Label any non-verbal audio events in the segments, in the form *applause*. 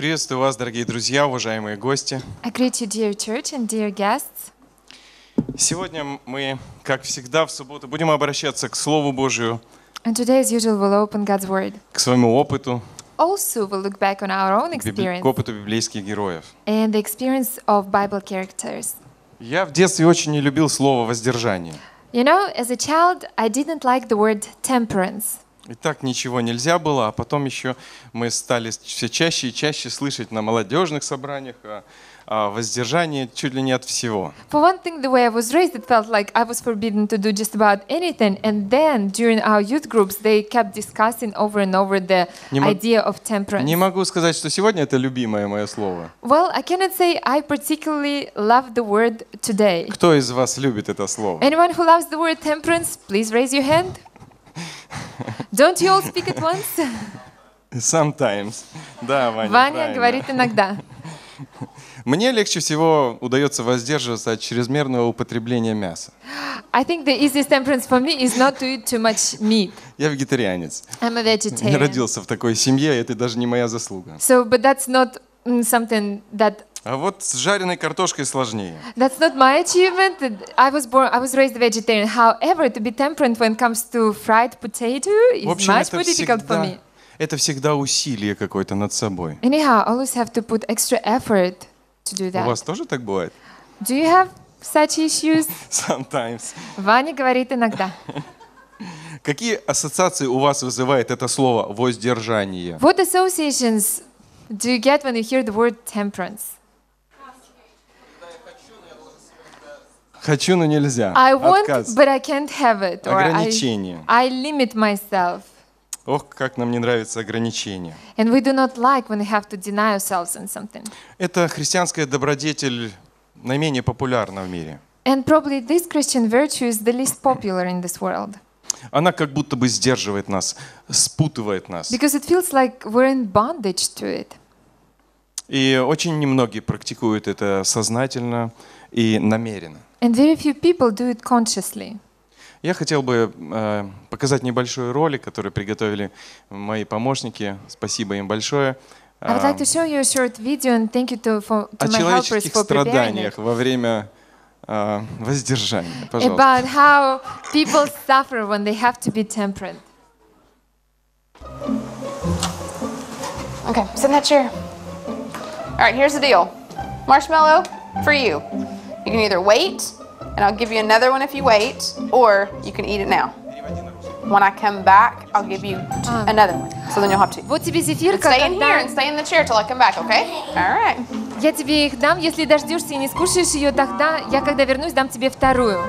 Приветствую вас, дорогие друзья, уважаемые гости. I greet you, dear church and dear guests. Сегодня мы, как всегда, в субботу будем обращаться к Слову Божию, And today, as usual, we'll open God's Word. к своему опыту, Also, we'll look back on our own к библи- к experience опыту библейских героев. and the experience of Bible characters. Я в детстве очень не любил слово «воздержание». You know, as a child, I didn't like the word temperance. И так ничего нельзя было, а потом еще мы стали все чаще и чаще слышать на молодежных собраниях о, о воздержании чуть ли не от всего. For one thing, the way I was raised, it felt like I was forbidden to do just about anything. And then during our youth groups, they kept discussing over and over the не idea of temperance. Не могу сказать, что сегодня это любимое мое слово. Well, I cannot say I particularly love the word today. Кто из вас любит это слово? Anyone who loves the word temperance, please raise your hand. Don't you all speak at once? Sometimes. Да, Ваня. Ваня говорит иногда. Мне легче всего удается воздерживаться от чрезмерного употребления мяса. I think the easiest temperance for me is not to eat too much meat. Я вегетарианец. I'm a vegetarian. Я родился в такой семье, это даже не моя заслуга. So, but that's not something that а вот с жареной картошкой сложнее. That's not my achievement. I was born, I was raised vegetarian. However, to be temperate when it comes to fried potato is В общем, much more difficult for me. Это всегда усилие какое-то над собой. Anyhow, always have to put extra effort to do that. У вас тоже так бывает? Do you have such issues? Sometimes. Ваня говорит иногда. Какие ассоциации у вас вызывает это слово воздержание? What associations do you get when you hear the word temperance? Хочу, но нельзя. I want, Отказ. but I can't have it. Or Ограничение. I, I limit myself. Ох, как нам не нравится ограничение. And we do not like when we have to deny ourselves in something. Это христианская добродетель наименее популярна в мире. And probably this Christian virtue is the least popular in this world. Она как будто бы сдерживает нас, спутывает нас. Because it feels like we're in bondage to it. И очень немногие практикуют это сознательно и намеренно. And very few people do it consciously. Я хотел бы э, показать небольшой ролик, который приготовили мои помощники. Спасибо им большое. I would like to show you a short video and thank you to, for, to о my helpers for страданиях во время э, воздержания. Пожалуйста. About how people suffer when they have to be temperate. Okay, sit in that chair. All right, here's the deal. Marshmallow, for you. You can either wait, and I'll give you another one if you wait, or you can eat it now. When I come back, I'll give you ah. another one. So then you'll have two. Stay in here and stay in the chair till I come back, okay? All right. Я тебе их дам, если дождешься и не скушаешь ее, тогда я, когда вернусь, дам тебе вторую.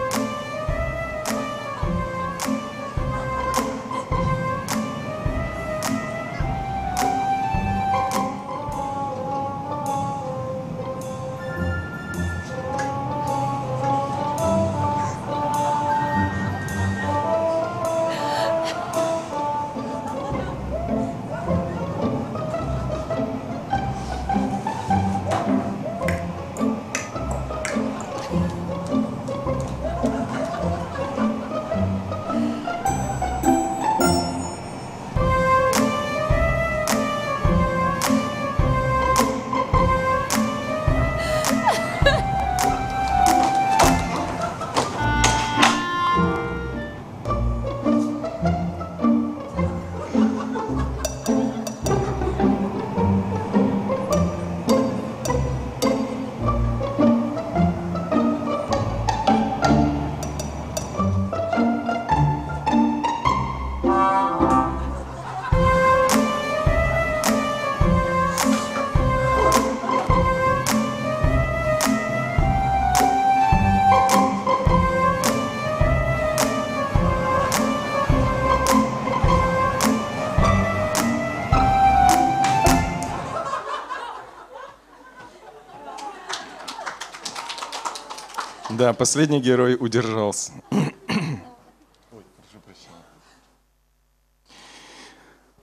Да, последний герой удержался.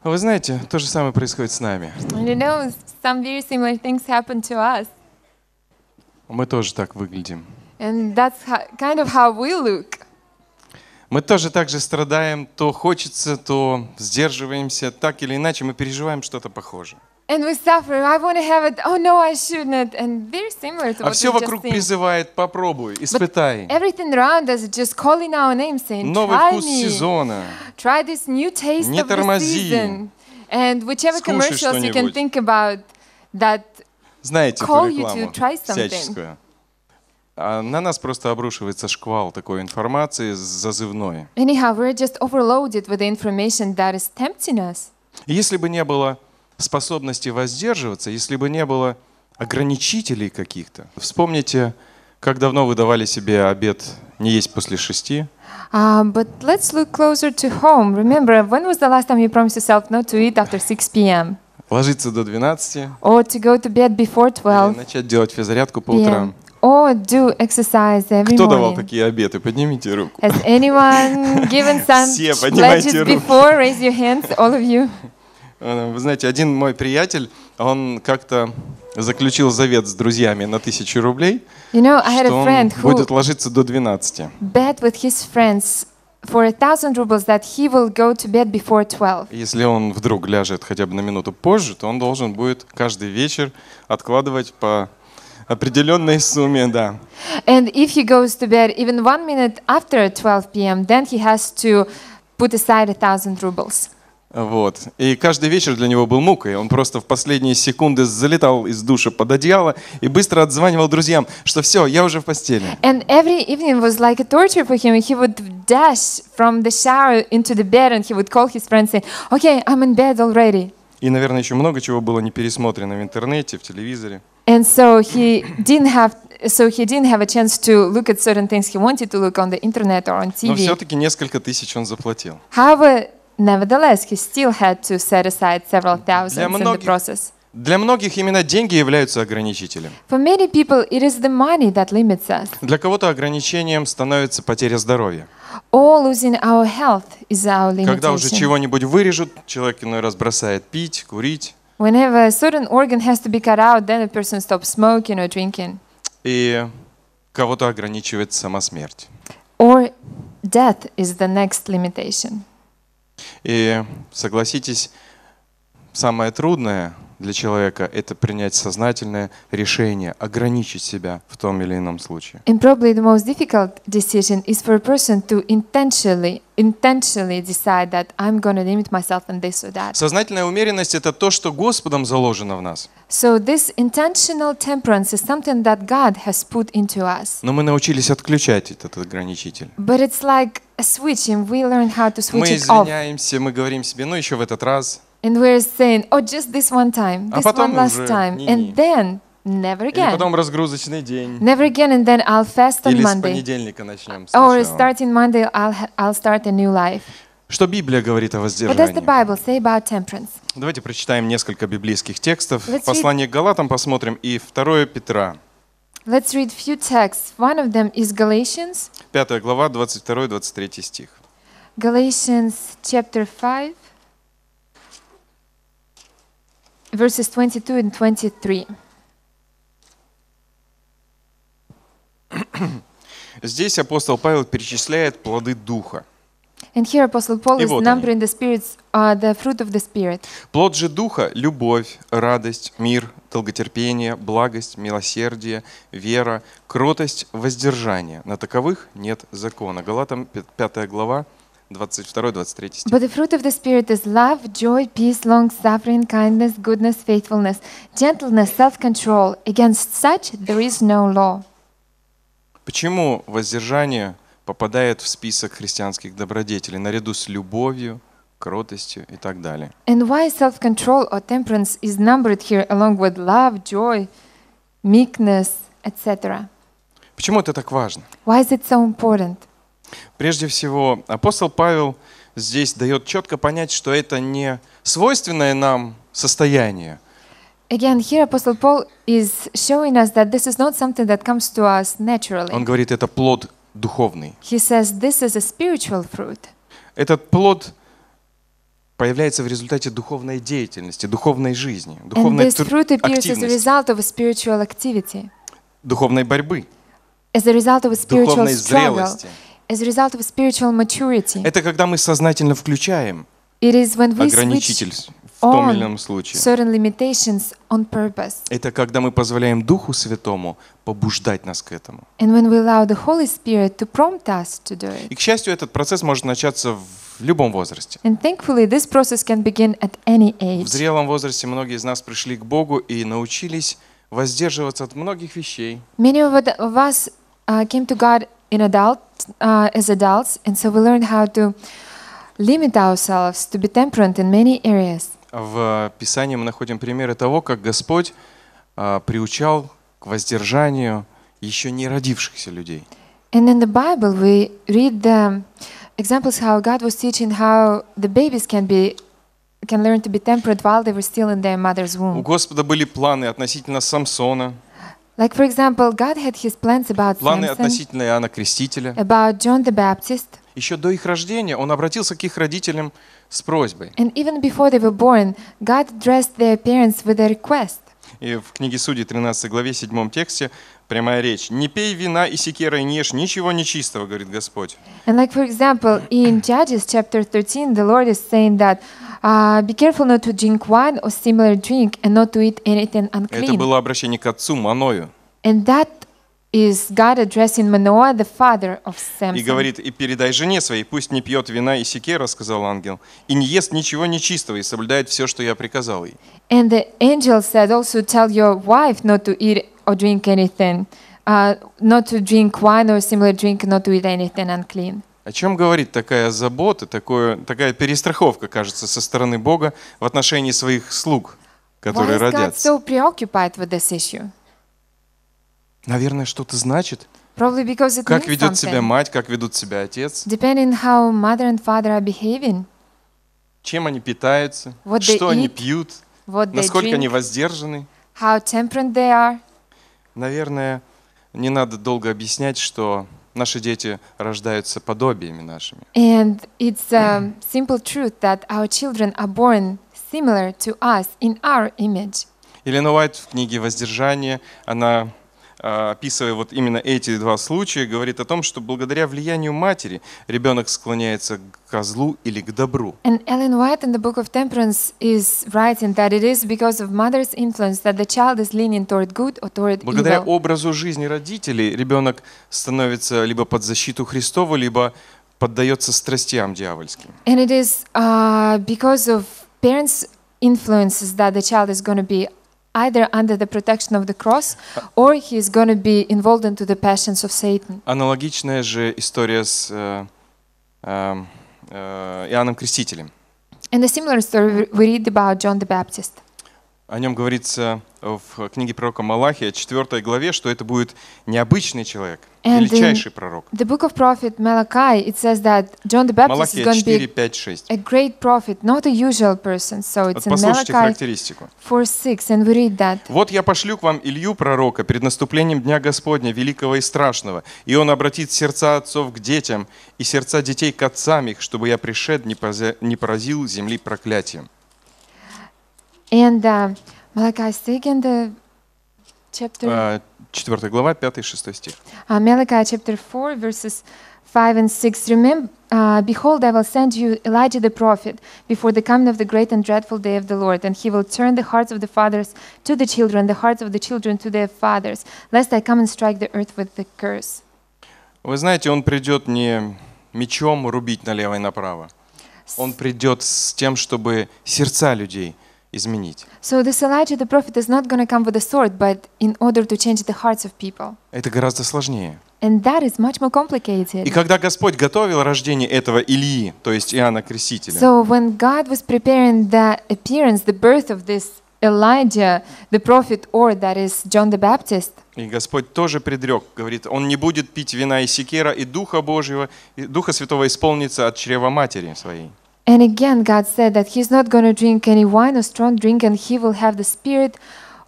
Вы знаете, то же самое происходит с нами. You know, some very similar things happen to us. Мы тоже так выглядим. And that's how, kind of how we look. Мы тоже так же страдаем, то хочется, то сдерживаемся, так или иначе мы переживаем что-то похожее. And we suffer. I want to have it. Oh no, I shouldn't. And very similar to what а все вокруг призывает, попробуй, испытай. But everything around us is just calling our name, saying, Новый вкус me. сезона. Try this new taste Не of тормози. The season. And whichever Скушай commercials you can think about that Знаете call you to try something. всяческую. А на нас просто обрушивается шквал такой информации зазывной. Anyhow, we're just overloaded with the information that is tempting us. Если бы не было способности воздерживаться, если бы не было ограничителей каких-то. Вспомните, как давно вы давали себе обед не есть после шести? Um, Ложиться до 12. Or to go to bed before 12. начать делать физзарядку по утрам. Or do exercise every Кто morning. давал такие обеты? Поднимите руку. Has anyone *laughs* given some Все, поднимайте руку. before? Raise your hands, all of you. *laughs* Э, вы знаете, один мой приятель, он как-то заключил завет с друзьями на тысячу рублей, you know, что он будет ложиться до 12. 12. Если он вдруг ляжет хотя бы на минуту позже, то он должен будет каждый вечер откладывать по определенной сумме, да. And if he goes to bed even one minute after 12 p.m., then he has to put aside a thousand rubles. Вот. И каждый вечер для него был мукой. Он просто в последние секунды залетал из душа под одеяло и быстро отзванивал друзьям, что все, я уже в постели. And every evening was like a torture for him. He would dash from the shower into the bed and he would call his friends and say, okay, I'm in bed already. И, наверное, еще много чего было не пересмотрено в интернете, в телевизоре. And so he didn't have so he didn't have a chance to look at certain things he wanted to look on the internet or on TV. Но все-таки несколько тысяч он заплатил. However, Nevertheless, he still had to set aside several thousands многих, in the process. Для многих именно деньги являются ограничителем. For many people, it is the money that limits us. Для кого-то ограничением становится потеря здоровья. Or losing our health is our limitation. Когда уже чего-нибудь вырежут, человек иной раз бросает пить, курить. Whenever a certain organ has to be cut out, then a person stops smoking or drinking. И кого-то ограничивает сама смерть. Or death is the next limitation. И согласитесь, самое трудное для человека – это принять сознательное решение ограничить себя в том или ином случае. And probably the most difficult decision is for a person to intentionally intentionally decide that I'm going to limit myself in this or that. Сознательная умеренность – это то, что Господом заложено в нас. So this intentional temperance is something that God has put into us. Но мы научились отключать этот ограничитель. But it's like a switch, and we learn how to switch it off. Мы извиняемся, мы говорим себе, ну еще в этот раз. And we're saying, oh, just this one time, this а one last time, не, and then never again. Или потом разгрузочный день. Never again, and then I'll fast on Или Monday. Или с понедельника начнем. Сначала. Or starting Monday, I'll I'll start a new life. Что Библия говорит о воздержании? What does the Bible say about temperance? Давайте прочитаем несколько библейских текстов. Let's Послание read... к Галатам посмотрим и 2 Петра. Let's read few texts. One of them is Galatians. 5 глава, 22-23 стих. Galatians chapter 5 verses 22 and 23. *clears throat* Здесь апостол Павел перечисляет плоды Духа. And here Apostle Paul И is вот numbering они. the spirits, uh, the fruit of the spirit. Плод же духа – любовь, радость, мир, долготерпение, благость, милосердие, вера, кротость, воздержание. На таковых нет закона. Галатам 5 глава, 22-23 стих. But the fruit of the Spirit is love, joy, peace, long-suffering, kindness, goodness, faithfulness, gentleness, self-control. Against such there is no law. Почему воздержание попадает в список христианских добродетелей наряду с любовью, кротостью и так далее? And why self-control or temperance is numbered here along with love, joy, meekness, etc. Почему это так важно? Why is it so important? Прежде всего, апостол Павел здесь дает четко понять, что это не свойственное нам состояние. Again, here Apostle Paul is showing us that this is not something that comes to us naturally. Он говорит, это плод духовный. He says this is a spiritual fruit. Этот плод появляется в результате духовной деятельности, духовной жизни, духовной And this fruit appears активности. As a result of a spiritual activity. Духовной борьбы. As a result of a spiritual духовной зрелости это когда мы сознательно включаем It ограничитель в том или ином случае. Это когда мы позволяем Духу Святому побуждать нас к этому. И, к счастью, этот процесс может начаться в любом возрасте. And thankfully, this process can begin at any age. В зрелом возрасте многие из нас пришли к Богу и научились воздерживаться от многих вещей. Many of us uh, came to God in adult, uh, as adults, and so we learn how to limit ourselves to be temperate in many areas. В Писании мы находим примеры того, как Господь uh, приучал к воздержанию еще не родившихся людей. And in the Bible we read the examples how God was teaching how the babies can be can learn to be temperate while they were still in their mother's womb. У Господа были планы относительно Самсона. Like, for example, God had his plans about Планы Samson, относительно Иоанна Крестителя. About John the Baptist. Еще до их рождения он обратился к их родителям с просьбой. And even before they were born, God addressed their parents with a request. И в книге Судей 13 главе 7 тексте прямая речь. Не пей вина и секерой не ешь, ничего нечистого, говорит Господь. And like for example, in Judges chapter 13, the Lord is saying that uh, be careful not to drink wine or similar drink and not to eat anything unclean. Это было обращение к отцу Маною. And that is God addressing Manoah, the father of Samson. И говорит, и передай жене своей, пусть не пьет вина и секера, сказал ангел, и не ест ничего нечистого, и соблюдает все, что я приказал ей. And the angel said also, tell your wife not to eat or drink anything. Uh, not to drink wine or similar drink, not to eat anything unclean. О чем говорит такая забота, такое, такая перестраховка, кажется, со стороны Бога в отношении своих слуг, которые Why is родятся? God so preoccupied with this issue? Наверное, что-то значит. Probably because it как means ведет something. себя мать, как ведут себя отец. Depending how mother and father are behaving. Чем они питаются, what что они eat, пьют, what насколько drink, они воздержаны. How temperate they are. Наверное, не надо долго объяснять, что наши дети рождаются подобиями нашими. And it's a simple truth that our children are born similar to us in our image. Или Уайт в книге «Воздержание» она а, описывая вот именно эти два случая, говорит о том, что благодаря влиянию матери ребенок склоняется к козлу или к добру. And Ellen White in the Book of Temperance is writing that it is because Благодаря образу жизни родителей ребенок становится либо под защиту Христову, либо поддается страстям дьявольским. And it is uh, because of parents' influences that the child is going to be either under the protection of the cross or he is going to be involved into the passions of Satan. Аналогичная же история с э, э, Иоанном Крестителем. And a similar story we read about John the Baptist. о нем говорится в книге пророка Малахия, 4 главе, что это будет необычный человек, And величайший пророк. The book of prophet Malachi, it says that John the Baptist Малахия is going 4, 5, a great prophet, not a usual person. So it's вот послушайте Malachi характеристику. 4, 6, and we read that. «Вот я пошлю к вам Илью, пророка, перед наступлением Дня Господня, великого и страшного, и он обратит сердца отцов к детям и сердца детей к отцам их, чтобы я пришед не поразил земли проклятием». And uh, Malachi 2 chapter... Uh, 4 глава, 5-6 стих. Uh, Malachi chapter 4, verses 5 and 6. Remember, uh, behold, I will send you Elijah the prophet before the coming of the great and dreadful day of the Lord, and he will turn the hearts of the fathers to the children, the hearts of the children to their fathers, lest I come and strike the earth with the curse. Вы знаете, он придет не мечом рубить налево и направо. Он придет с тем, чтобы сердца людей – изменить. So this Elijah the prophet is not going to come with a sword, but in order to change the hearts of people. Это гораздо сложнее. And that is much more complicated. И когда Господь готовил рождение этого Илии, то есть Иоанна Крестителя. So when God was preparing the appearance, the birth of this Elijah, the prophet, or that is John the Baptist. И Господь тоже предрек, говорит, он не будет пить вина и секера, и Духа Божьего, и Духа Святого исполнится от чрева матери своей. And again, God said that He's not going to drink any wine or strong drink, and He will have the Spirit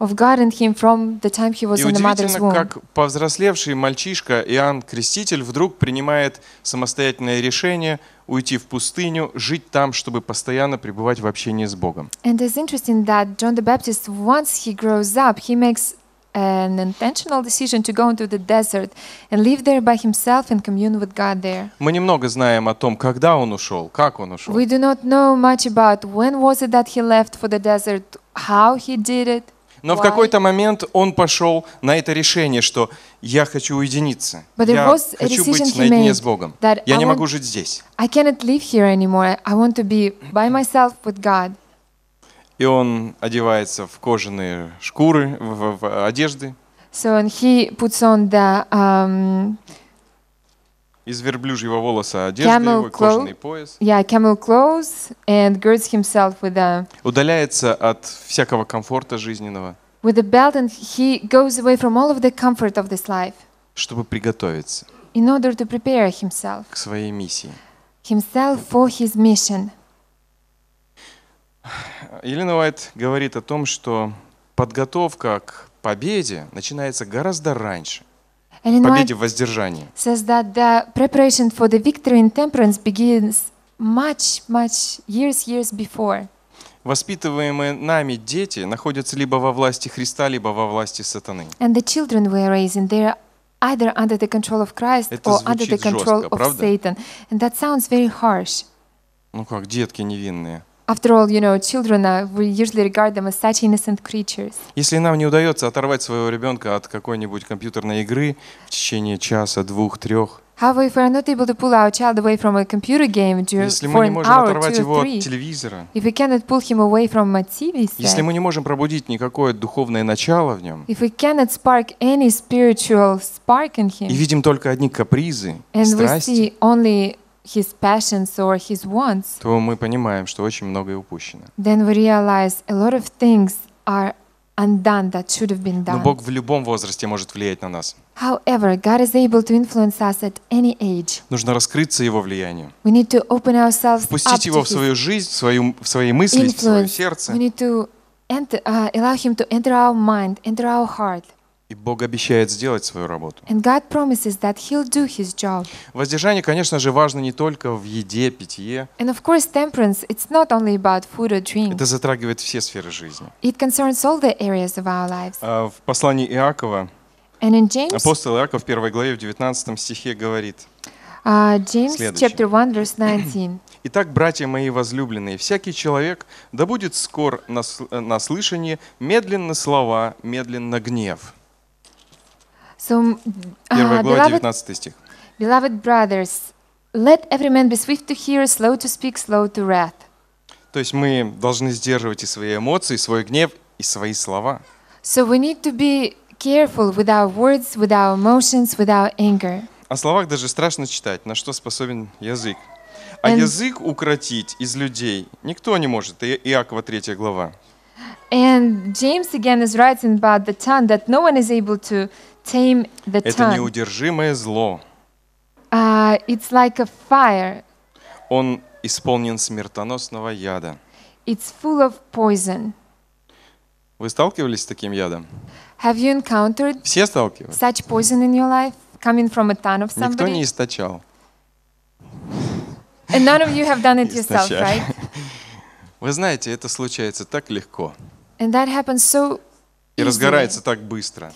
of God in Him from the time He was in the mother's womb. как повзрослевший мальчишка Иоанн Креститель вдруг принимает самостоятельное решение уйти в пустыню, жить там, чтобы постоянно пребывать в общении с Богом. And it's interesting that John the Baptist, once he grows up, he makes an intentional decision to go into the desert and live there by himself and commune with God there. Мы немного знаем о том, когда он ушел, как он ушел. We do not know much about when was it that he left for the desert, how he did it. Но why. в какой-то момент он пошел на это решение, что я хочу уединиться, But я хочу быть наедине с Богом, я I не want, могу жить здесь. I cannot live here anymore. I want to be by myself with God и он одевается в кожаные шкуры, в, в, в одежды. So and he puts on the um, из верблюжьего волоса одежды, его кожаный пояс. Yeah, camel clothes and girds himself with a. Удаляется от всякого комфорта жизненного. With a belt and he goes away from all of the comfort of this life. Чтобы приготовиться. In order to prepare himself. К своей миссии. Himself for his mission. Елена Уайт говорит о том, что подготовка к победе начинается гораздо раньше. Ellen победе в воздержании. Says that the preparation for the victory in temperance begins much, much years, years before. Воспитываемые нами дети находятся либо во власти Христа, либо во власти сатаны. And the children we are raising, they are either under the control of Christ Это or under the control жестко, of правда? Satan. And that sounds very harsh. Ну как, детки невинные. After all, you know, children are, we usually regard them as such innocent creatures. Если нам не удается оторвать своего ребенка от какой-нибудь компьютерной игры в течение часа, двух, трех, However, if we are not able to pull our child away from a computer game during, если мы не можем hour, оторвать его three, от телевизора, if we cannot pull him away from a TV set, если мы не можем пробудить никакое духовное начало в нем, if we cannot spark any spiritual spark in him, и видим только одни капризы, and страсти, we see only his passions or his wants, то мы понимаем, что очень многое упущено. Then we realize a lot of things are undone that should have been done. Но Бог в любом возрасте может влиять на нас. However, God is able to influence us at any age. Нужно раскрыться Его влиянию. We need to open ourselves Впустить up Его в свою жизнь, в, свою, в свои мысли, influence. в свое сердце. We need to enter, uh, allow Him to enter our mind, enter our heart. И Бог обещает сделать свою работу. And God promises that he'll do his job. Воздержание, конечно же, важно не только в еде, питье. And of course, temperance, it's not only about food or drink. Это затрагивает все сферы жизни. It concerns all the areas of our lives. А в послании Иакова And in James, апостол Иаков в первой главе в 19 стихе говорит uh, а, James, следующее. chapter 1, verse 19. *clears throat* Итак, братья мои возлюбленные, всякий человек да будет скор на, э, на слышание, медленно слова, медленно гнев. So, uh, 1 глава, 19 стих. Beloved brothers, let every man be swift to hear, slow to speak, slow to wrath. То есть мы должны сдерживать и свои эмоции, и свой гнев, и свои слова. So we need to be careful with our words, with our emotions, with our anger. О словах даже страшно читать, на что способен язык. А And язык укротить из людей никто не может. Иакова 3 глава. And James again is writing about the tongue that no one is able to tame the tongue. Это неудержимое зло. Uh, it's like a fire. Он исполнен смертоносного яда. It's full of poison. Вы сталкивались с таким ядом? Have you encountered Все сталкивались. Such poison in your life coming from a ton of somebody? Никто не источал. And none of you have done it yourself, right? Вы знаете, это случается так легко. And that happens so easily. И разгорается так быстро.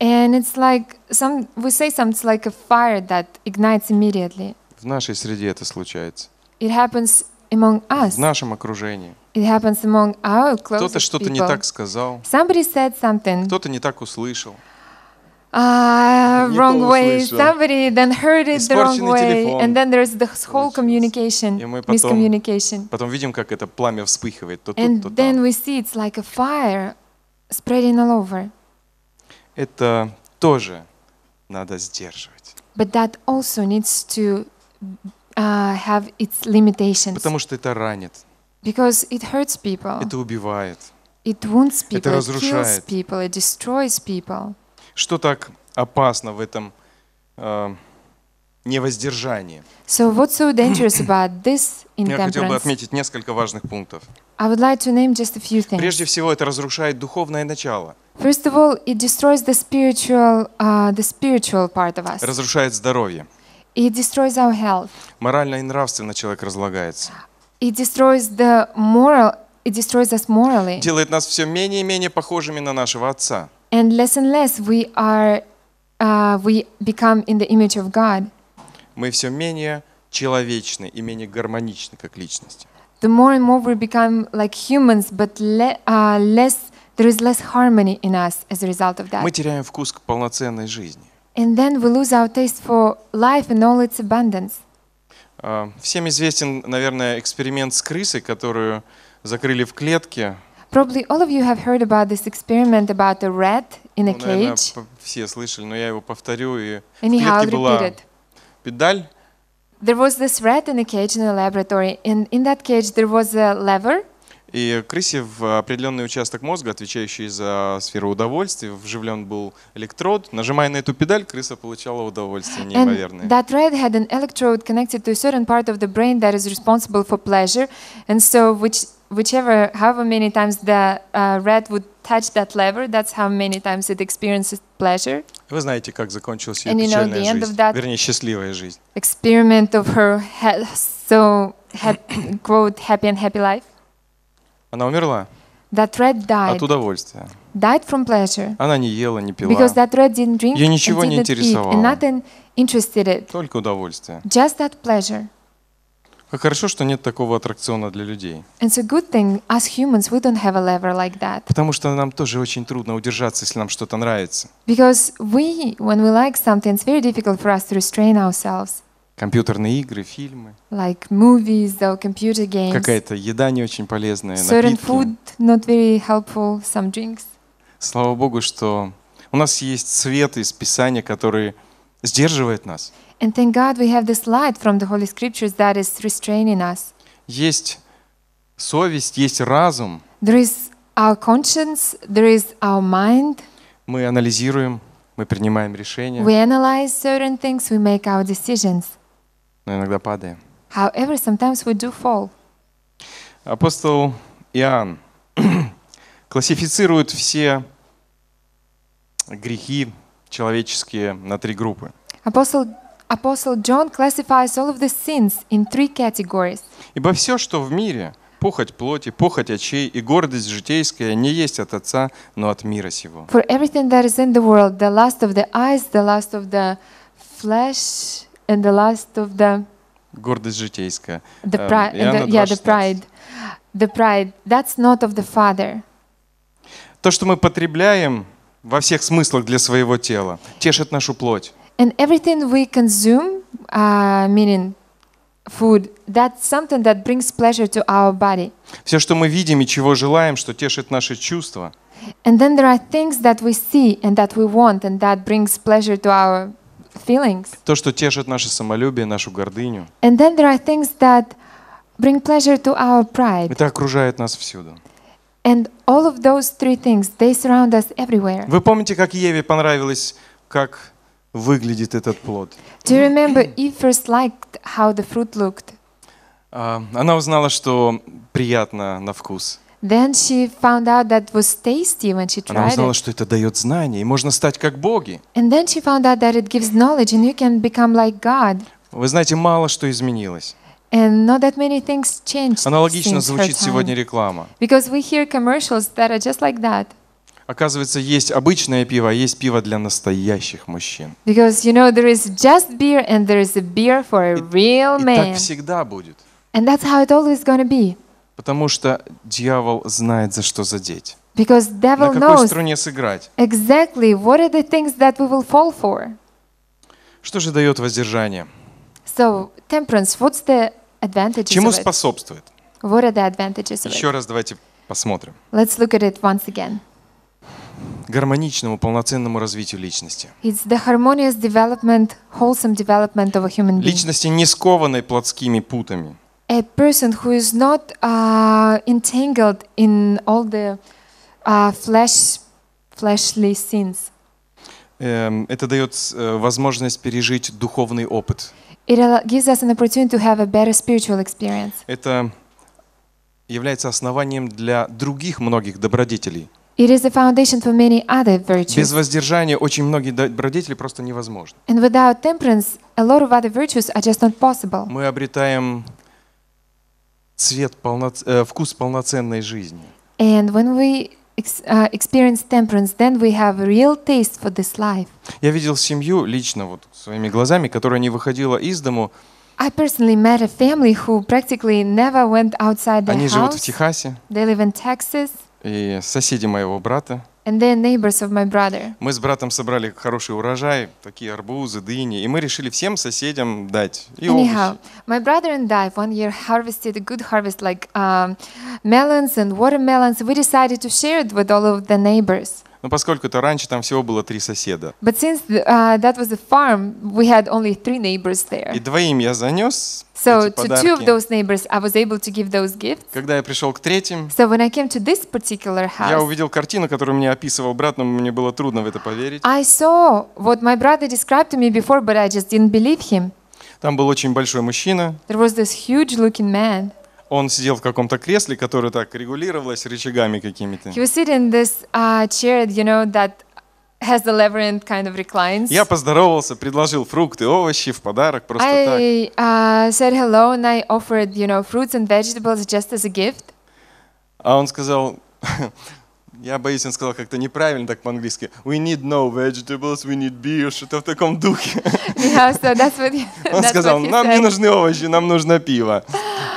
And it's like some we say something like a fire that ignites immediately. В нашей среде это случается. It happens among us. В нашем окружении. It happens among our close Кто-то что-то не так сказал. Somebody said something. Кто-то не так услышал. Uh, wrong way. Somebody then heard it the wrong way, телефон. and then there's this whole communication, и мы потом, miscommunication. Потом видим, как это пламя вспыхивает то and тут, то then там. we see it's like a fire spreading all over. это тоже надо сдерживать. But that also needs to uh, have its limitations. Потому что это ранит. Because it hurts people. Это убивает. It wounds people. Это разрушает. It kills people. It destroys people. Что так опасно в этом э, невоздержании? So what's so dangerous about this intemperance? Я хотел бы отметить несколько важных пунктов. I would like to name just a few things. Прежде всего, это разрушает духовное начало – First of all, it destroys the spiritual, uh, the spiritual part of us. Разрушает здоровье. It destroys our health. Морально и нравственно человек разлагается. It destroys the moral, it destroys us morally. Делает нас все менее и менее похожими на нашего Отца. And less and less we are, uh, we become in the image of God. Мы все менее человечны и менее гармоничны как личности. The more and more we become like humans, but le, uh, less There is less harmony in us as a result of that. Мы теряем вкус к полноценной жизни. And then we lose our taste for life and all its abundance. Всем известен, наверное, эксперимент с крысой, которую закрыли в клетке. Probably all of you have heard about this experiment about a rat in a ну, наверное, cage. все слышали, но я его повторю. И Anyhow, в клетке была педаль. There was this rat in a cage in a laboratory, and in that cage there was a lever. И крысе в определенный участок мозга, отвечающий за сферу удовольствия, вживлен был электрод. Нажимая на эту педаль, крыса получала удовольствие неимоверное. And that rat had an electrode connected to a certain part of the brain that is responsible for pleasure. And so which, whichever, however many times the uh, rat would touch that lever, that's how many times it experiences pleasure. Вы знаете, как закончилась ее And печальная you know, жизнь, вернее, счастливая жизнь. Experiment of her so had, quote, happy and happy life. Она умерла. That rat died. От удовольствия. Died from pleasure. Она не ела, не пила. Because that rat didn't drink. Ее ничего and не интересовало. Eat, and nothing interested it. Только удовольствие. Just that pleasure. Как хорошо, что нет такого аттракциона для людей. And so good thing, as humans, we don't have a lever like that. Потому что нам тоже очень трудно удержаться, если нам что-то нравится. Because we, when we like something, it's very difficult for us to restrain ourselves. Компьютерные игры, фильмы. Like movies or computer games. Какая-то еда не очень полезная, Certain напитки. food not very helpful, some drinks. Слава Богу, что у нас есть свет из Писания, который сдерживает нас. And thank God we have this light from the Holy Scriptures that is restraining us. Есть совесть, есть разум. There is our conscience, there is our mind. Мы анализируем, мы принимаем решения. We analyze certain things, we make our decisions но иногда падаем. However, sometimes we do fall. Апостол Иоанн *clears throat* классифицирует все грехи человеческие на три группы. Апостол Апостол Джон classifies all of the sins in three categories. Ибо все, что в мире, похоть плоти, похоть очей и гордость житейская не есть от Отца, но от мира сего. For everything that is in the world, the lust of the eyes, the lust of the flesh, and the last of the гордость житейская. The pride, the, yeah, the pride. The pride. That's not of the Father. То, что мы потребляем во всех смыслах для своего тела, тешит нашу плоть. And everything we consume, uh, meaning food, that's something that brings pleasure to our body. Все, что мы видим и чего желаем, что тешит наши чувства. And then there are things that we see and that we want and that brings pleasure to our feelings. То, что тешит наше самолюбие, нашу гордыню. And then there are things that bring pleasure to our pride. Это окружает нас всюду. And all of those three things, they surround us everywhere. Вы помните, как Еве понравилось, как выглядит этот плод? Do you remember Eve first liked how the fruit looked? Она узнала, что приятно на вкус. Then she found out that was tasty when she tried Она узнала, it. что это дает знание, и можно стать как боги. And then she found out that it gives knowledge, and you can become like God. Вы знаете, мало что изменилось. And not that many things changed Аналогично звучит сегодня реклама. Because we hear commercials that are just like that. Оказывается, есть обычное пиво, а есть пиво для настоящих мужчин. Because you know there is just beer and there is a beer for a real man. И так всегда будет. And that's how it always gonna be. Потому что дьявол знает, за что задеть. Because devil На какой knows струне сыграть. Exactly what are the things that we will fall for. Что же дает воздержание? So, temperance, what's the advantages Чему of it? способствует? What are the advantages of Еще it? раз давайте посмотрим. Let's look at it once again. Гармоничному, полноценному развитию личности. It's the harmonious development, wholesome development of a human being. Личности не скованной плотскими путами a person who is not uh, entangled in all the uh, flesh, fleshly sins. Это дает возможность пережить духовный опыт. It gives us an opportunity to have a better spiritual experience. Это является основанием для других многих добродетелей. It is the foundation for many other virtues. Без воздержания очень многие добродетели просто невозможно. And without temperance, a lot of other virtues are just not possible. Мы обретаем цвет, полноц... вкус полноценной жизни. And when we experience temperance, then we have a real taste for this life. Я видел семью лично вот своими глазами, которая не выходила из дому. I personally met a family who practically never went outside their Они house. живут в Техасе. They live in Texas. И соседи моего брата. And they are neighbors of my brother. Мы с братом собрали хороший урожай, такие арбузы, дыни, и мы решили всем соседям дать. Anyhow, my brother and I one year harvested a good harvest like um, melons and watermelons. We decided to share it with all of the neighbors. Но поскольку-то раньше там всего было три соседа. But since the, uh, that was a farm, we had only three neighbors there. И двоим я занес so эти подарки. So to two of those neighbors, I was able to give those gifts. Когда я пришел к третьим, so when I came to this particular house, я увидел картину, которую мне описывал брат, но мне было трудно в это поверить. I saw what my brother described to me before, but I just didn't believe him. Там был очень большой мужчина. There was this huge looking man. Он сидел в каком-то кресле, которое так регулировалось рычагами какими-то. He was sitting in this uh, chair, you know, that has the labyrinth kind of reclines. Я поздоровался, предложил фрукты, овощи в подарок просто I, так. I uh, said hello and I offered, you know, fruits and vegetables just as a gift. А он сказал, я боюсь, он сказал как-то неправильно так по-английски. We need no vegetables, we need beer, что-то в таком духе. Yeah, so that's what he, *laughs* он сказал, нам не нужны овощи, нам нужно пиво.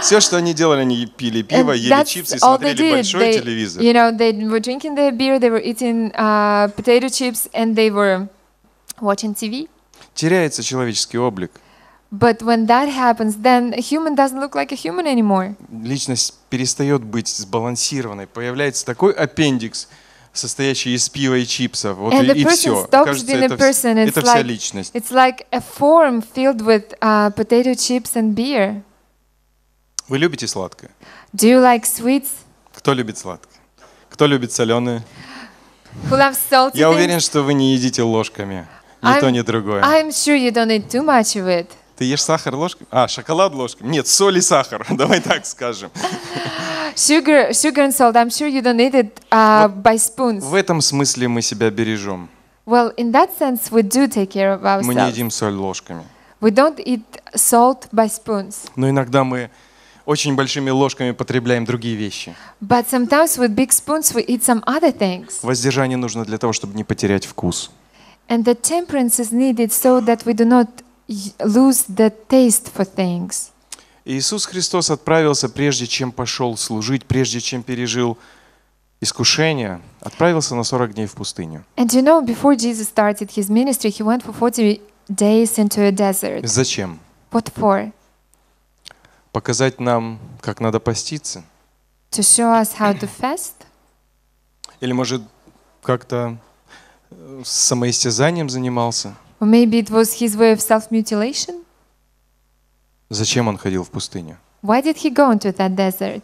Все, что они делали, они пили пиво, And ели чипсы, и смотрели большой they, телевизор. You know, they were drinking their beer, they were eating uh, potato chips, and they were watching TV. Теряется человеческий облик. But when that happens, then a human doesn't look like a human anymore. Личность перестает быть сбалансированной, появляется такой аппендикс, состоящий из пива и чипсов, вот and и, и все. Кажется, это, person. It's это like, вся личность. It's like a form filled with uh, potato chips and beer. Вы любите сладкое? Do you like sweets? Кто любит сладкое? Кто любит соленое? Who loves salty Я уверен, что вы не едите ложками. Ни I'm, то, ни другое. I'm sure you don't eat too much of it. Ты ешь сахар ложкой? А, шоколад ложками. Нет, соль и сахар. *laughs* Давай так скажем. Sugar, sugar and salt. I'm sure you don't eat it uh, вот by spoons. В этом смысле мы себя бережем. Well, in that sense, we do take care of ourselves. Мы не едим соль ложками. We don't eat salt by spoons. Но иногда мы очень большими ложками потребляем другие вещи. But sometimes with big spoons we eat some other things. Воздержание нужно для того, чтобы не потерять вкус. And the temperance is needed so that we do not lose the taste for things. Иисус Христос отправился, прежде чем пошел служить, прежде чем пережил искушение, отправился на 40 дней в пустыню. And you know, before Jesus started his ministry, he went for 40 days into a desert. Зачем? What for? Показать нам, как надо поститься. To show us how to fast? Или, может, как-то э, самоистязанием занимался? Or maybe it was his way of self-mutilation? Зачем он ходил в пустыню? Why did he go into that desert?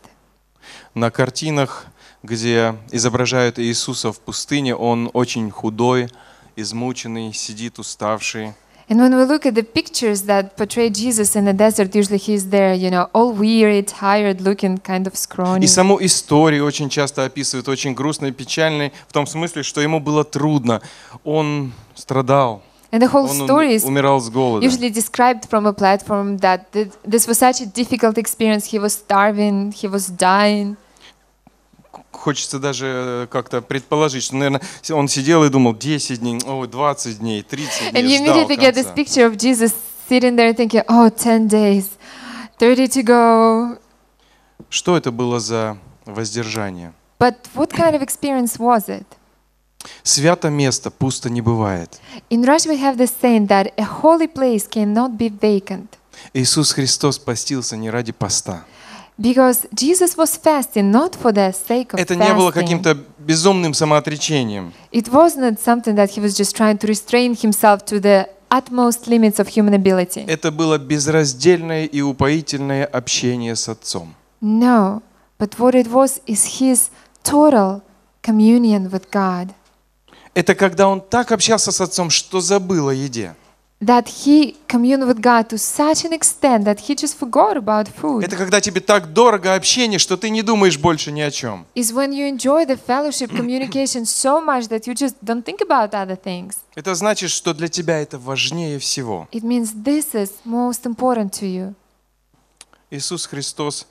На картинах, где изображают Иисуса в пустыне, он очень худой, измученный, сидит уставший. And when we look at the pictures that portray Jesus in the desert, usually he's there, you know, all weary, tired, looking kind of scrawny. И саму историю очень часто описывают, очень грустной, печальной, в том смысле, что ему было трудно. Он страдал. And the whole story is usually described from a platform that this was such a difficult experience. He was starving, he was dying. Хочется даже э, как-то предположить, что, наверное, он сидел и думал 10 дней, о, 20 дней, 30 дней, And you immediately get this picture of Jesus sitting there thinking, oh, 10 days, 30 to go. Что это было за воздержание? But what kind of experience was it? Свято место пусто не бывает. In Russia we have the saying that a holy place cannot be vacant. Иисус Христос постился не ради поста. Because Jesus was fasting not for the sake of Это не было каким-то безумным самоотречением. It was not something that he was just trying to restrain himself to the utmost limits of human ability. Это было безраздельное и упоительное общение с Отцом. No, but what it was is his total communion with God это когда он так общался с отцом, что забыл о еде. That he communed with God to such an extent that he just forgot about food. Это когда тебе так дорого общение, что ты не думаешь больше ни о чем. Is when you enjoy the fellowship communication so much that you just don't think about other things. Это значит, что для тебя это важнее всего. It means this is most important to you. Иисус Христос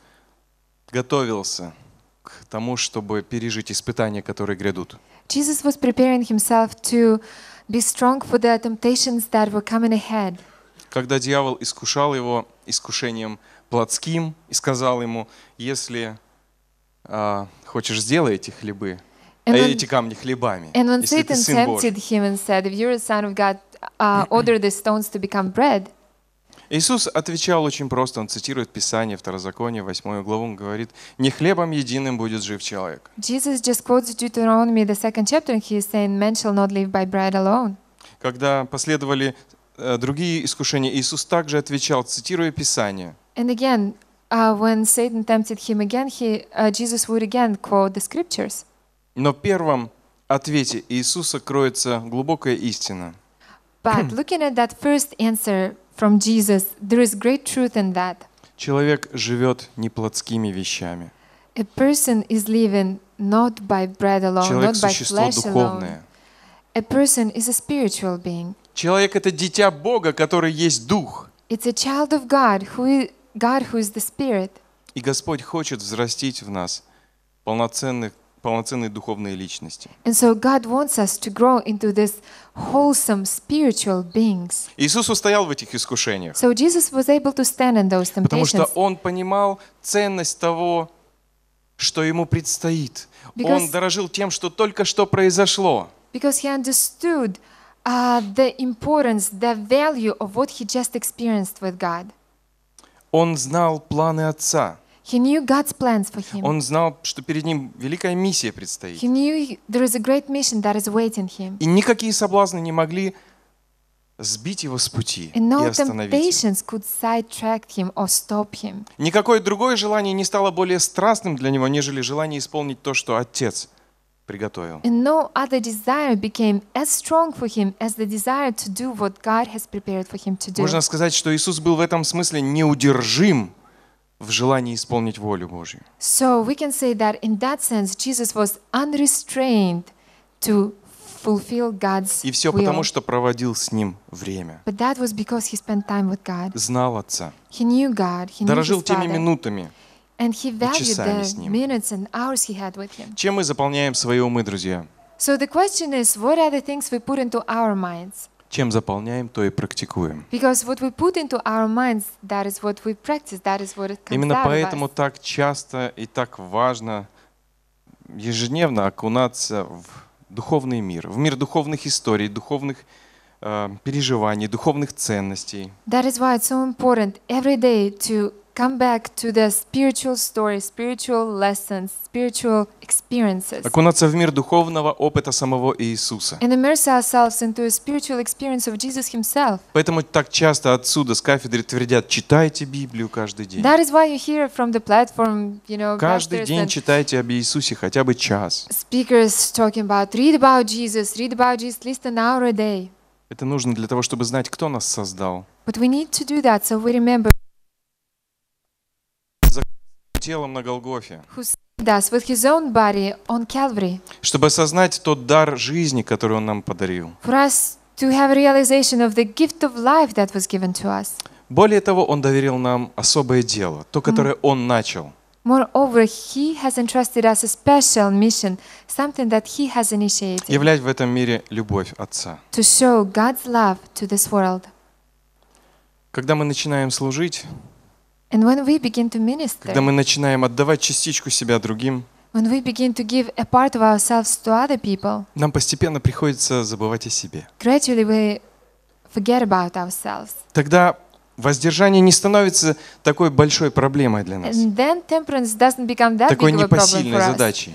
готовился к тому, чтобы пережить испытания, которые грядут. Jesus was preparing himself to be strong for the temptations that were coming ahead. Когда дьявол искушал его искушением плотским и сказал ему, если uh, хочешь, сделай эти хлебы, and э, when, эти камни хлебами. And when Satan tempted Божий. him and said, if you're a son of God, uh, order the stones to become bread. Иисус отвечал очень просто, он цитирует Писание, Второзаконие, 8 главу, он говорит, «Не хлебом единым будет жив человек». Когда последовали э, другие искушения, Иисус также отвечал, цитируя Писание. And again, uh, when Satan tempted him again, he, uh, Jesus would again quote the scriptures. Но в первом ответе Иисуса кроется глубокая истина. But *clears throat* looking at that first answer, from Jesus. There is great truth in that. Человек живет не плотскими вещами. A person is living not by bread alone, Человек not by flesh духовное. alone. A person is a spiritual being. Человек это дитя Бога, который есть дух. It's a child of God, who is, God who is the spirit. И Господь хочет взрастить в нас полноценных полноценной духовной личности. And so God wants us to grow into this wholesome spiritual beings. Иисус устоял в этих искушениях. So Jesus was able to stand in those temptations. Потому что он понимал ценность того, что ему предстоит. Because, он дорожил тем, что только что произошло. Because he understood uh, the importance, the value of what he just experienced with God. Он знал планы Отца. He knew God's plans for him. Он знал, что перед ним великая миссия предстоит. He knew there is a great mission that is waiting him. И никакие соблазны не могли сбить его с пути And no и остановить. Could sidetrack him or stop him. Никакое другое желание не стало более страстным для него, нежели желание исполнить то, что отец приготовил. And no other desire became as strong for him as the desire to do what God has prepared for him to do. Можно сказать, что Иисус был в этом смысле неудержим в желании исполнить волю Божью. So we can say that in that sense Jesus was unrestrained to fulfill God's И все will. потому, что проводил с ним время. But that was because he spent time with God. Знал Отца. He knew God. He Дорожил knew his теми минутами. And he valued the minutes and hours he had with him. Чем мы заполняем свои умы, друзья? So the question is, what are the things we put into our minds? чем заполняем, то и практикуем. Именно поэтому так часто и так важно ежедневно окунаться в духовный мир, в мир духовных историй, духовных э, переживаний, духовных ценностей. That is why it's so important every day to come back to the spiritual story, spiritual lessons, spiritual experiences. Окунаться в мир духовного опыта самого Иисуса. And immerse ourselves into a spiritual experience of Jesus himself. Поэтому так часто отсюда с кафедры твердят: читайте Библию каждый день. That is why you hear from the platform, you know, каждый день читайте об Иисусе хотя бы час. Speakers talking about read about Jesus, read about Jesus, at least an hour a day. Это нужно для того, чтобы знать, кто нас создал. But we need to do that, so we remember телом на Голгофе. Das with his own body on Calvary. Чтобы осознать тот дар жизни, который он нам подарил. For us to have realization of the gift of life that was given to us. Более того, он доверил нам особое дело, то, которое mm. он начал. Moreover, he has entrusted us a special mission, something that he has initiated. Являть в этом мире любовь Отца. To show God's love to this world. Когда мы начинаем служить, когда мы начинаем отдавать частичку себя другим, When we begin to give a part of ourselves to other people, нам постепенно приходится забывать о себе. Gradually we forget about ourselves. Тогда воздержание не становится такой большой проблемой для нас. And then temperance doesn't become that такой big of a problem for us. задачей.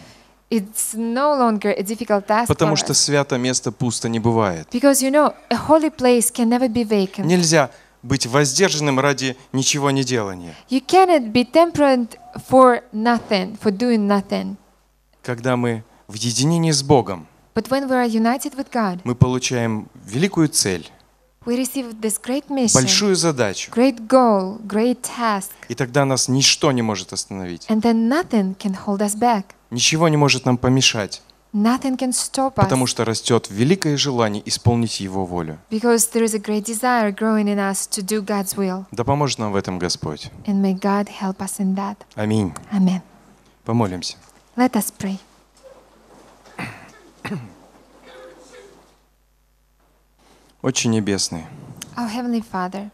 It's no longer a difficult task Потому что свято место пусто не бывает. Because, you know, a holy place can never be vacant. Нельзя быть воздержанным ради ничего не делания. You cannot be temperate for nothing, for doing nothing. Когда мы в единении с Богом, But when we are united with God, мы получаем великую цель. We receive this great mission, большую задачу. Great goal, great task. И тогда нас ничто не может остановить. And then nothing can hold us back. Ничего не может нам помешать. Nothing can stop us. Потому что растет великое желание исполнить Его волю. Because there is a great desire growing in us to do God's will. Да поможет нам в этом Господь. And may God help us in that. Аминь. Amen. Помолимся. Let us pray. Очень небесный. Our Heavenly Father.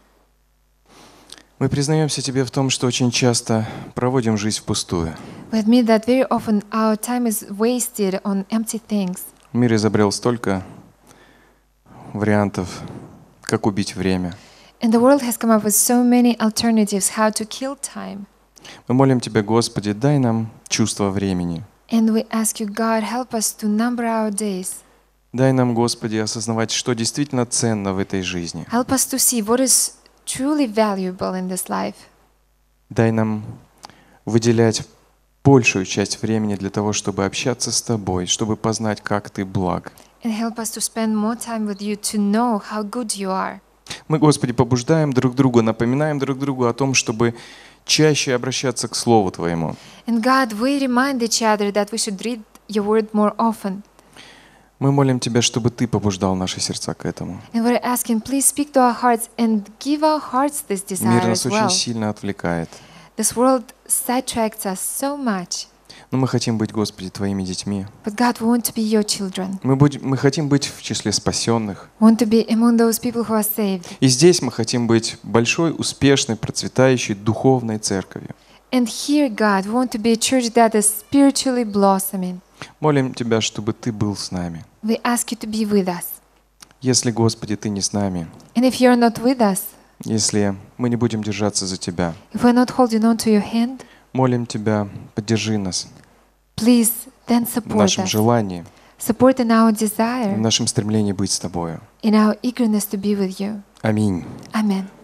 Мы признаемся тебе в том, что очень часто проводим жизнь впустую. We admit that very often our time is wasted on empty things. Мир изобрел столько вариантов, как убить время. And the world has come up with so many alternatives how to kill time. Мы молим Тебя, Господи, дай нам чувство времени. And we ask you, God, help us to number our days. Дай нам, Господи, осознавать, что действительно ценно в этой жизни. Help us to see what is truly valuable in this life. Дай нам выделять большую часть времени для того, чтобы общаться с тобой, чтобы познать, как ты благ. And help us to spend more time with you to know how good you are. Мы, Господи, побуждаем друг друга, напоминаем друг другу о том, чтобы чаще обращаться к Слову Твоему. And God, we remind each other that we should read your word more often. Мы молим Тебя, чтобы Ты побуждал наши сердца к этому. Мир нас очень сильно отвлекает. This world sidetracks us so much. Но мы хотим быть, Господи, Твоими детьми. But God, we want to be your children. Мы, будь, мы хотим быть в числе спасенных. Want to be among those people who are saved. И здесь мы хотим быть большой, успешной, процветающей духовной церковью. And here, God, we want to be a church that is spiritually blossoming. Молим Тебя, чтобы Ты был с нами. We ask you to be with us. Если, Господи, Ты не с нами, And if you're not with us, если мы не будем держаться за Тебя, if we're not holding on to your hand, молим Тебя, поддержи нас please then support в нашем us. желании, Support in our desire, в нашем стремлении быть с Тобою. in our eagerness to be with you. Аминь. Amen.